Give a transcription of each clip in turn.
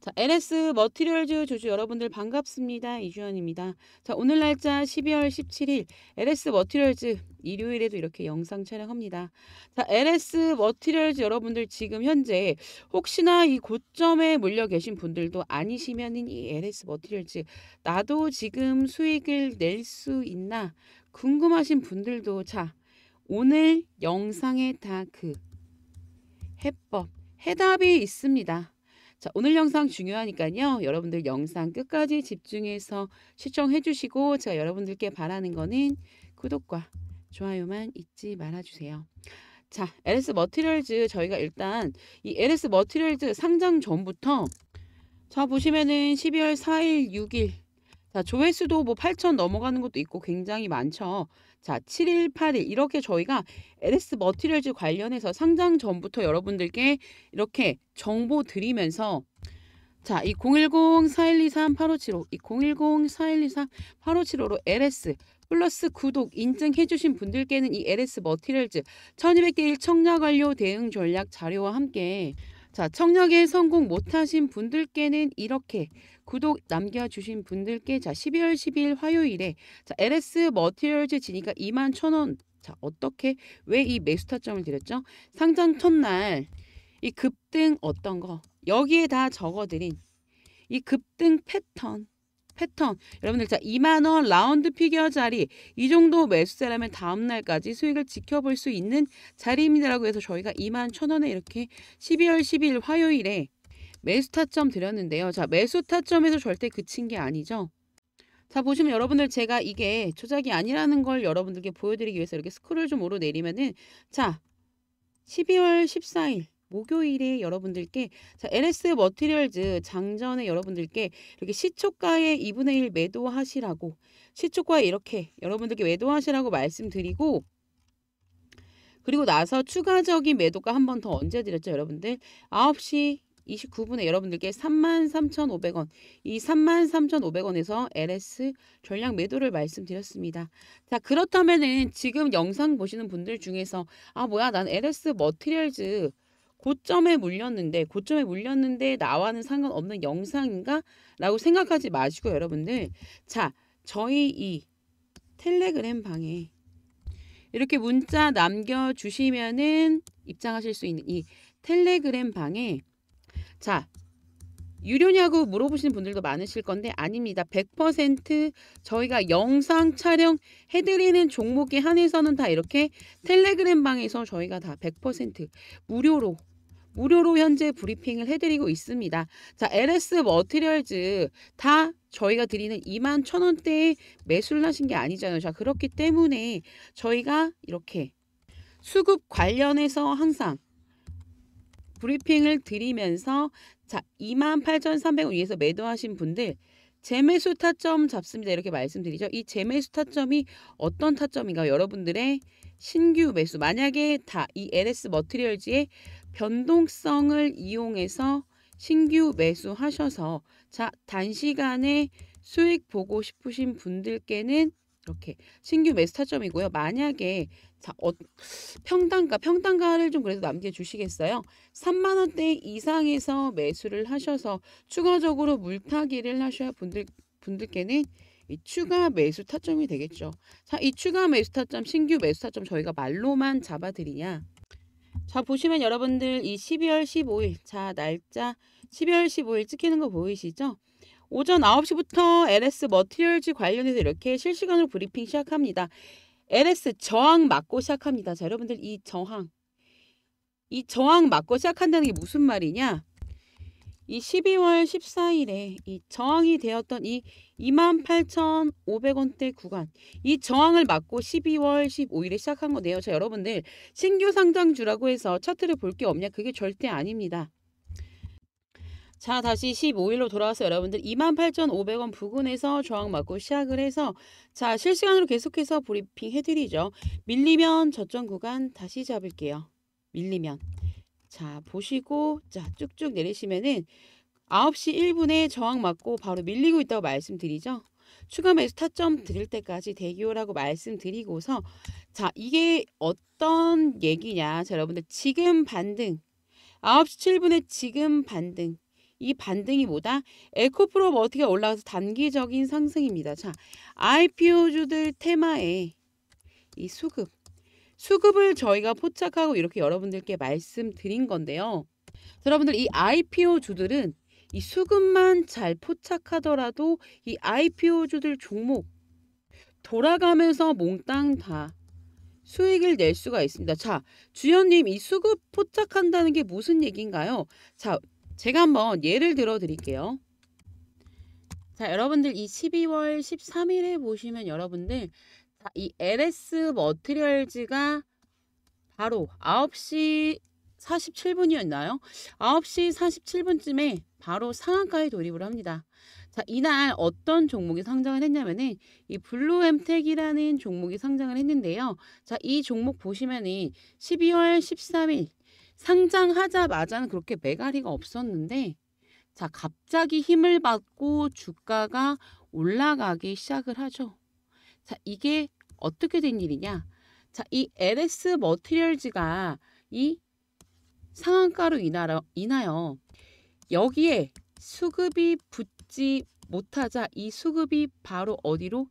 자, NS 머티리얼즈 주주 여러분들 반갑습니다. 이주연입니다. 자, 오늘 날짜 12월 17일 LS 머티리얼즈 일요일에도 이렇게 영상 촬영합니다. 자, LS 머티리얼즈 여러분들 지금 현재 혹시나 이 고점에 몰려 계신 분들도 아니시면은 이 LS 머티리얼즈 나도 지금 수익을 낼 수 있나 궁금하신 분들도 자 오늘 영상에 다 그 해법, 해답이 있습니다. 자, 오늘 영상 중요하니까요. 여러분들 영상 끝까지 집중해서 시청해 주시고 제가 여러분들께 바라는 거는 구독과 좋아요만 잊지 말아 주세요. 자, LS 머티리얼즈 저희가 일단 이 LS 머티리얼즈 상장 전부터 자, 보시면은 12월 4일, 6일 자, 조회수도 뭐 8천 넘어가는 것도 있고 굉장히 많죠. 자, 7일, 8일 이렇게 저희가 LS 머티리얼즈 관련해서 상장 전부터 여러분들께 이렇게 정보 드리면서 자, 이 010-4123-8575, 이 010-4123-8575로 LS 플러스 구독 인증해주신 분들께는 이 LS 머티리얼즈 1200대1 청약 완료 대응 전략 자료와 함께 자 청약에 성공 못하신 분들께는 이렇게 구독 남겨주신 분들께 자 12월 12일 화요일에 자, LS 머티리얼즈 지니까 2만 1,000원 자 어떻게 왜 이 매수 타점을 드렸죠? 상장 첫날 이 급등 어떤 거 여기에 다 적어드린 이 급등 패턴 패턴 여러분들 자 2만원 라운드 피겨 자리 이 정도 매수세라면 다음날까지 수익을 지켜볼 수 있는 자리입니다라고 해서 저희가 2만 1천원에 이렇게 12월 12일 화요일에 매수 타점 드렸는데요. 자, 매수 타점에서 절대 그친 게 아니죠. 자, 보시면 여러분들 제가 이게 조작이 아니라는 걸 여러분들께 보여드리기 위해서 이렇게 스크롤 좀 오르내리면은 자, 12월 14일 목요일에 여러분들께 자, LS 머티리얼즈 장전에 여러분들께 이렇게 시초가에 2분의 1 매도하시라고 시초가에 이렇게 여러분들께 매도하시라고 말씀드리고 그리고 나서 추가적인 매도가 한 번 더 언제 드렸죠 여러분들? 9시 29분에 여러분들께 33,500원 이 33,500원에서 LS 전략 매도를 말씀드렸습니다. 자 그렇다면은 지금 영상 보시는 분들 중에서 아 뭐야 난 LS 머티리얼즈 고점에 물렸는데 고점에 물렸는데 나와는 상관없는 영상인가? 라고 생각하지 마시고 여러분들 자 저희 이 텔레그램 방에 이렇게 문자 남겨주시면은 입장하실 수 있는 이 텔레그램 방에 자, 유료냐고 물어보시는 분들도 많으실 건데 아닙니다. 100% 저희가 영상 촬영 해드리는 종목에 한해서는 다 이렇게 텔레그램 방에서 저희가 다 100% 무료로 무료로 현재 브리핑을 해드리고 있습니다. 자, LS 머티리얼즈 다 저희가 드리는 2만 0 원대에 매수를 하신 게 아니잖아요. 자, 그렇기 때문에 저희가 이렇게 수급 관련해서 항상 브리핑을 드리면서 자 28,300원 위에서 매도하신 분들 재매수 타점 잡습니다. 이렇게 말씀드리죠. 이 재매수 타점이 어떤 타점인가 여러분들의 신규 매수 만약에 다 이 LS 머트리얼즈의 변동성을 이용해서 신규 매수하셔서 자 단시간에 수익 보고 싶으신 분들께는 이렇게 신규 매수타점이고요. 만약에 자, 어, 평단가, 평단가를 좀 그래도 남겨주시겠어요? 3만원대 이상에서 매수를 하셔서 추가적으로 물타기를 하셔야 분들, 분들께는 이 추가 매수 타점이 되겠죠. 자, 이 추가 매수 타점, 신규 매수 타점 저희가 말로만 잡아드리냐? 자, 보시면 여러분들 이 12월 15일, 자, 날짜 12월 15일 찍히는 거 보이시죠? 오전 9시부터 LS 머티리얼즈 관련해서 이렇게 실시간으로 브리핑 시작합니다. LS 저항 맞고 시작합니다. 자, 여러분들 이 저항. 이 저항 맞고 시작한다는 게 무슨 말이냐? 이 12월 14일에 이 저항이 되었던 이 28,500원대 구간 이 저항을 맞고 12월 15일에 시작한 거네요. 자 여러분들 신규 상장주라고 해서 차트를 볼 게 없냐 그게 절대 아닙니다. 자 다시 15일로 돌아와서 여러분들 28,500원 부근에서 저항 맞고 시작을 해서 자 실시간으로 계속해서 브리핑 해드리죠. 밀리면 저점 구간 다시 잡을게요. 밀리면 자 보시고 자 쭉쭉 내리시면은 9시 1분에 저항 맞고 바로 밀리고 있다고 말씀드리죠. 추가 매수 타점 드릴 때까지 대기오라고 말씀드리고서 자 이게 어떤 얘기냐 자 여러분들 지금 반등 9시 7분에 지금 반등 이 반등이 뭐다? 에코프로 뭐 어떻게 올라가서 단기적인 상승입니다. 자, IPO주들 테마에 이 수급, 수급을 저희가 포착하고 이렇게 여러분들께 말씀드린 건데요. 여러분들 이 IPO주들은 이 수급만 잘 포착하더라도 이 IPO주들 종목 돌아가면서 몽땅 다 수익을 낼 수가 있습니다. 자, 주연님 이 수급 포착한다는 게 무슨 얘기인가요? 자, 제가 한번 예를 들어 드릴게요. 자, 여러분들 이 12월 13일에 보시면 여러분들 이 LS 머트리얼즈가 바로 9시 47분이었나요? 9시 47분쯤에 바로 상한가에 돌입을 합니다. 자, 이날 어떤 종목이 상장을 했냐면은 이 블루엠텍이라는 종목이 상장을 했는데요. 자, 이 종목 보시면은 12월 13일 상장하자마자는 그렇게 메가리가 없었는데 자 갑자기 힘을 받고 주가가 올라가기 시작을 하죠. 자 이게 어떻게 된 일이냐? 자 이 LS 머티리얼즈가 이 상한가로 인하여, 인하여 여기에 수급이 붙지 못하자 이 수급이 바로 어디로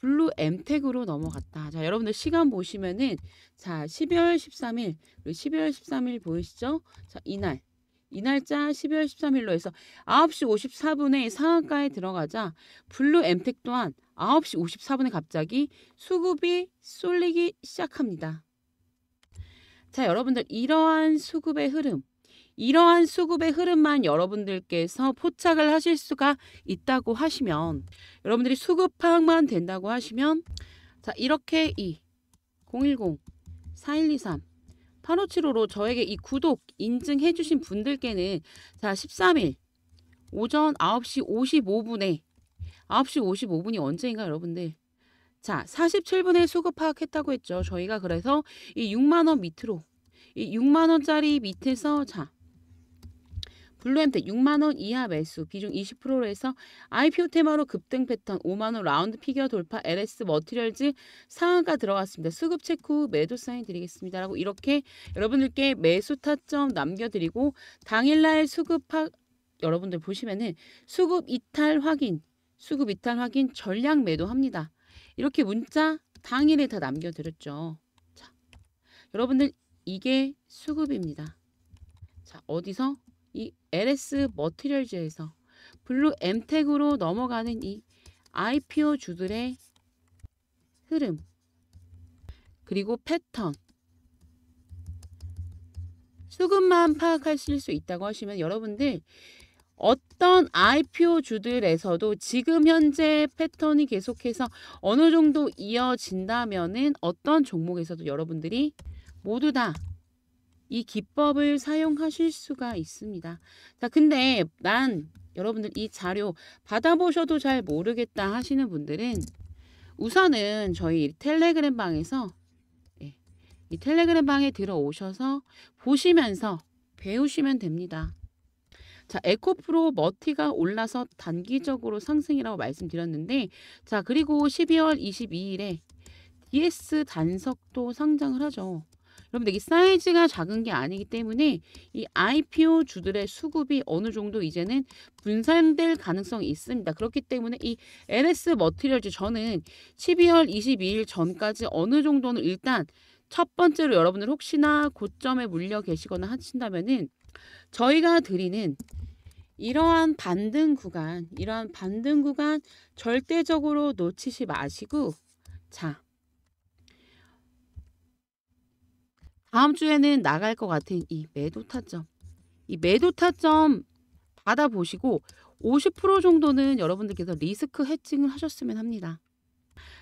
블루 엠텍으로 넘어갔다. 자, 여러분들 시간 보시면은 자, 12월 13일, 12월 13일 보이시죠? 자, 이날 이 날짜 12월 13일로 해서 9시 54분에 상한가에 들어가자 블루 엠텍 또한 9시 54분에 갑자기 수급이 쏠리기 시작합니다. 자, 여러분들 이러한 수급의 흐름 이러한 수급의 흐름만 여러분들께서 포착을 하실 수가 있다고 하시면 여러분들이 수급 파악만 된다고 하시면 자 이렇게 이010 4123 8575로 저에게 이 구독 인증해 주신 분들께는 자 13일 오전 9시 55분에 9시 55분이 언제인가 여러분들 자 47분에 수급 파악했다고 했죠 저희가 그래서 이 6만원 밑으로 이 6만원짜리 밑에서 자 블루엠텍 6만원 이하 매수 비중 20%로 해서 IPO 테마로 급등 패턴 5만원 라운드 피겨 돌파 LS 머티리얼즈 상한가 들어갔습니다. 수급 체크 후 매도 사인 드리겠습니다. 라고 이렇게 여러분들께 매수 타점 남겨드리고 당일날 수급 파, 여러분들 보시면은 수급 이탈 확인 수급 이탈 확인 전량 매도합니다. 이렇게 문자 당일에 다 남겨드렸죠. 자, 여러분들 이게 수급입니다. 자, 어디서 이 LS 머티리얼즈에서 블루 엠텍으로 넘어가는 이 IPO 주들의 흐름 그리고 패턴 수급만 파악하실 수 있다고 하시면 여러분들 어떤 IPO 주들에서도 지금 현재 패턴이 계속해서 어느 정도 이어진다면은 어떤 종목에서도 여러분들이 모두 다이 기법을 사용하실 수가 있습니다. 자, 근데 난 여러분들 이 자료 받아보셔도 잘 모르겠다 하시는 분들은 우선은 저희 텔레그램 방에서 예, 이 텔레그램 방에 들어오셔서 보시면서 배우시면 됩니다. 자, 에코프로 머티가 올라서 단기적으로 상승이라고 말씀드렸는데 자, 그리고 12월 22일에 DS 단석도 상장을 하죠. 여러분들 이 사이즈가 작은 게 아니기 때문에 이 IPO 주들의 수급이 어느 정도 이제는 분산될 가능성이 있습니다. 그렇기 때문에 이 LS 머티리얼즈 저는 12월 22일 전까지 어느 정도는 일단 첫 번째로 여러분들 혹시나 고점에 물려 계시거나 하신다면은 저희가 드리는 이러한 반등 구간, 이러한 반등 구간 절대적으로 놓치지 마시고 자, 다음 주에는 나갈 것 같은 이 매도 타점. 이 매도 타점 받아보시고 50% 정도는 여러분들께서 리스크 해칭을 하셨으면 합니다.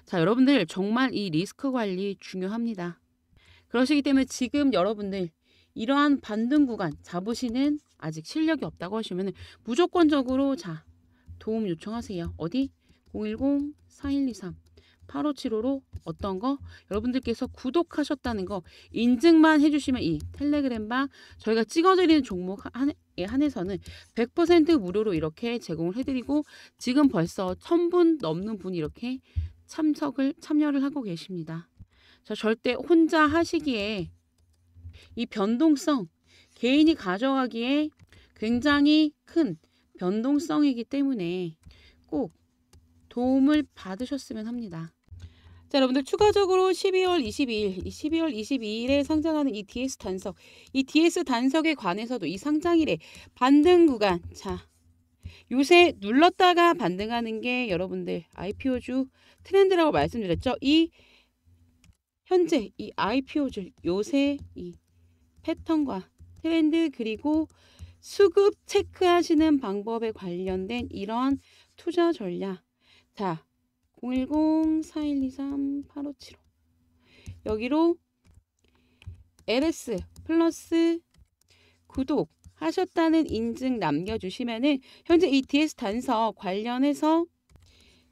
자, 여러분들 정말 이 리스크 관리 중요합니다. 그러시기 때문에 지금 여러분들 이러한 반등 구간 잡으시는 아직 실력이 없다고 하시면 무조건적으로 자 도움 요청하세요. 어디? 010-4123 8575로 어떤 거 여러분들께서 구독하셨다는 거 인증만 해주시면 이 텔레그램방 저희가 찍어드리는 종목 에 예, 한해서는 100% 무료로 이렇게 제공을 해드리고 지금 벌써 1000분 넘는 분이 이렇게 참석을 참여를 하고 계십니다. 자, 절대 혼자 하시기에 이 변동성 개인이 가져가기에 굉장히 큰 변동성이기 때문에 꼭 도움을 받으셨으면 합니다. 자, 여러분들 추가적으로 12월 22일, 12월 22일에 상장하는 이 DS 단석, 이 DS 단석에 관해서도 이 상장일에 반등 구간, 자, 요새 눌렀다가 반등하는 게 여러분들 IPO주 트렌드라고 말씀드렸죠. 이 현재 이 IPO주 요새 이 패턴과 트렌드 그리고 수급 체크하시는 방법에 관련된 이러한 투자 전략 자, 010-4123-8575 여기로 LS 플러스 구독 하셨다는 인증 남겨주시면은 현재 ETS 단서 관련해서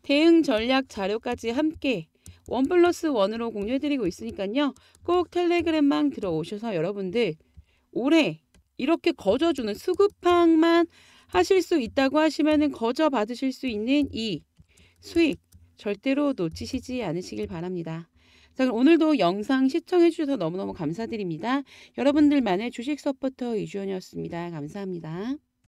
대응 전략 자료까지 함께 원 플러스 원으로 공유해드리고 있으니까요. 꼭 텔레그램망 들어오셔서 여러분들 올해 이렇게 거저주는 수급항만 하실 수 있다고 하시면은 거저 받으실 수 있는 이 수익 절대로 놓치시지 않으시길 바랍니다. 자, 그럼 오늘도 영상 시청해 주셔서 너무너무 감사드립니다. 여러분들만의 주식 서포터 이주연이었습니다. 감사합니다.